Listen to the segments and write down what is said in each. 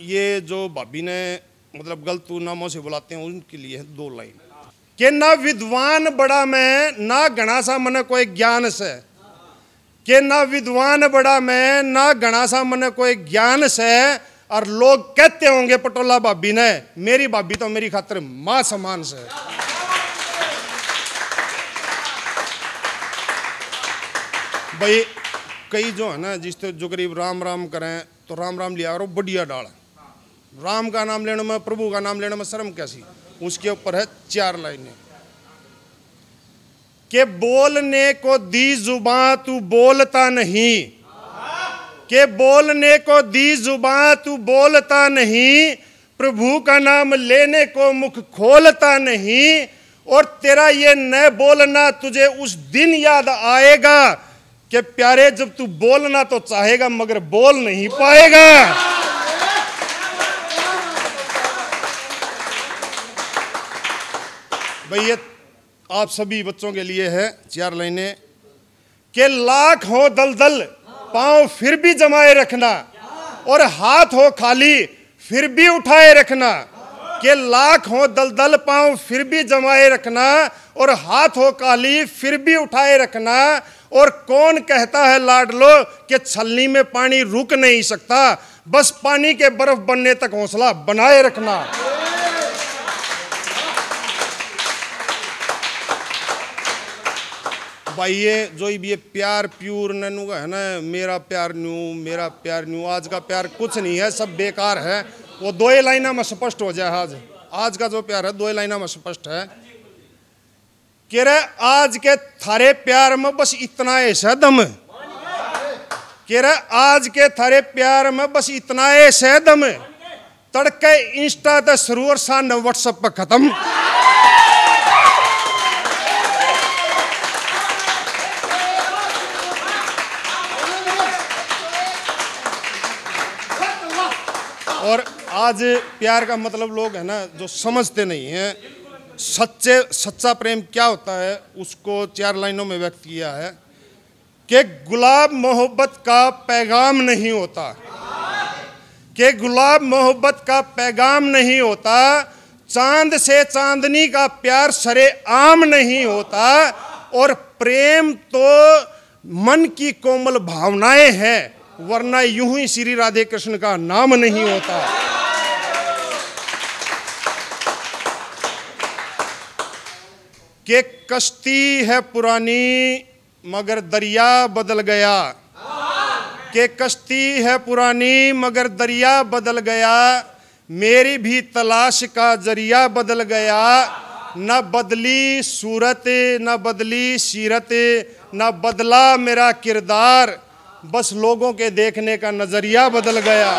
ये जो भाभी ने मतलब गलत नामों से बुलाते हैं उनके लिए है दो लाइन के ना विद्वान बड़ा मैं ना गणासा मन कोई ज्ञान से के ना विद्वान बड़ा मैं ना गणासा मन कोई ज्ञान से और लोग कहते होंगे पटोला भाभी ने मेरी भाभी तो मेरी खातर माँ समान से भाई कई जो है ना जिस तो जो करीब राम राम करें तो राम राम लिया करो बढ़िया डाल राम का नाम लेने में प्रभु का नाम लेने में शर्म कैसी उसके ऊपर है चार लाइनें के बोलने को दी जुबान तू बोलता नहीं के बोलने को दी जुबा तू बोलता नहीं प्रभु का नाम लेने को मुख खोलता नहीं और तेरा ये न बोलना तुझे उस दिन याद आएगा कि प्यारे जब तू बोलना तो चाहेगा मगर बोल नहीं पाएगा भाई ये आप सभी बच्चों के लिए है चार लाइने के लाख हो दल दल पांव फिर भी जमाए रखना और हाथ हो खाली फिर भी उठाए रखना के लाख हो दल पांव फिर भी जमाए रखना और हाथ हो काली फिर भी उठाए रखना और कौन कहता है लाडलो कि छलनी में पानी रुक नहीं सकता बस पानी के बर्फ बनने तक हौसला बनाए रखना भाई जो ये प्यार प्यूर का है ना मेरा प्यार न्यू मेरा प्यार न्यू आज का प्यार कुछ नहीं है सब बेकार है वो दो ही लाइना में स्पष्ट हो जाए आज आज का जो प्यार है दो ही लाइना में स्पष्ट है कि रे आज के थारे प्यार में बस इतना ऐसा है दम कि रे आज के थारे प्यार में बस इतना ऐश है दम तड़के इंस्टा ते शुरू और व्हाट्सएप पर खत्म और आज प्यार का मतलब लोग है ना जो समझते नहीं हैं सच्चे सच्चा प्रेम क्या होता है उसको चार लाइनों में व्यक्त किया है कि गुलाब मोहब्बत का पैगाम नहीं होता कि गुलाब मोहब्बत का पैगाम नहीं होता चांद से चांदनी का प्यार सरे आम नहीं होता और प्रेम तो मन की कोमल भावनाएं हैं वरना यूं ही श्री राधे कृष्ण का नाम नहीं होता के कश्ती है पुरानी मगर दरिया बदल गया के कश्ती है पुरानी मगर दरिया बदल गया मेरी भी तलाश का जरिया बदल गया न बदली सूरत न बदली सीरत न बदला मेरा किरदार बस लोगों के देखने का नज़रिया बदल गया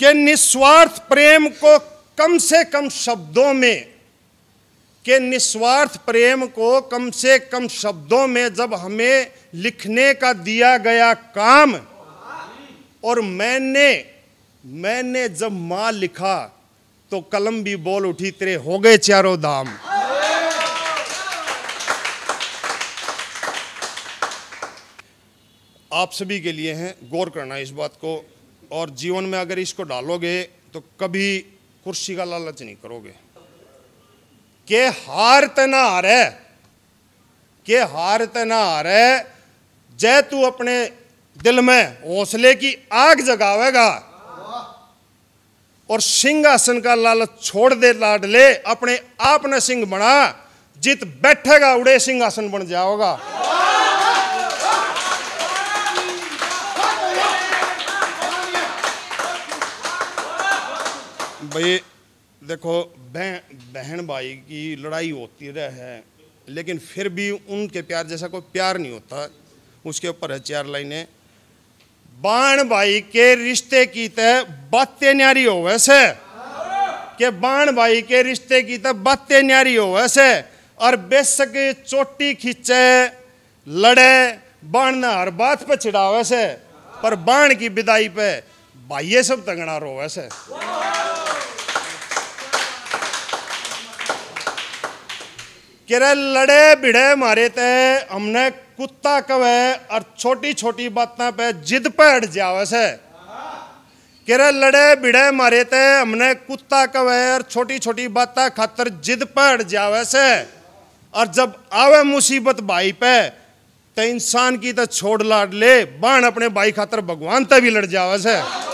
कि निस्वार्थ प्रेम को कम से कम शब्दों में के निस्वार्थ प्रेम को कम से कम शब्दों में जब हमें लिखने का दिया गया काम और मैंने मैंने जब माँ लिखा तो कलम भी बोल उठी तेरे हो गए चारों धाम आप सभी के लिए हैं गौर करना इस बात को और जीवन में अगर इसको डालोगे तो कभी कुर्सी का लालच नहीं करोगे के हार तना हारे के हार तना हारे जय तू अपने दिल में हौसले की आग जगावेगा और सिंहासन का लालच छोड़ दे लाड ले अपने आप ने सिंह बना जित बैठेगा उड़े सिंहासन बन जाओगा भाई देखो बहन बहन भाई की लड़ाई होती रह है लेकिन फिर भी उनके प्यार जैसा कोई प्यार नहीं होता उसके ऊपर है चार लाइने बाण भाई के रिश्ते की तह बातें न्यारी हो वैसे के बाण भाई के रिश्ते की तह बातें न्यारी हो वैसे और बेसक चोटी खींचे लड़े बाण ने हर बात पर चिड़ा वैसे पर बाण की विदाई पे भाइये सब तंगड़ा रो वैसे किरे लड़े भिड़े मारे ते हमने कुत्ता कवे और छोटी छोटी बातों पे जिद पे अट जावे से रहे लड़े भिड़े मारे ते हमने कुत्ता कवे और छोटी छोटी बातें खातर जिद पे अट जावे से और जब आवे मुसीबत भाई पे तो इंसान की तो छोड़ लाड ले बाण अपने भाई खातर भगवान ते भी लड़ जावे से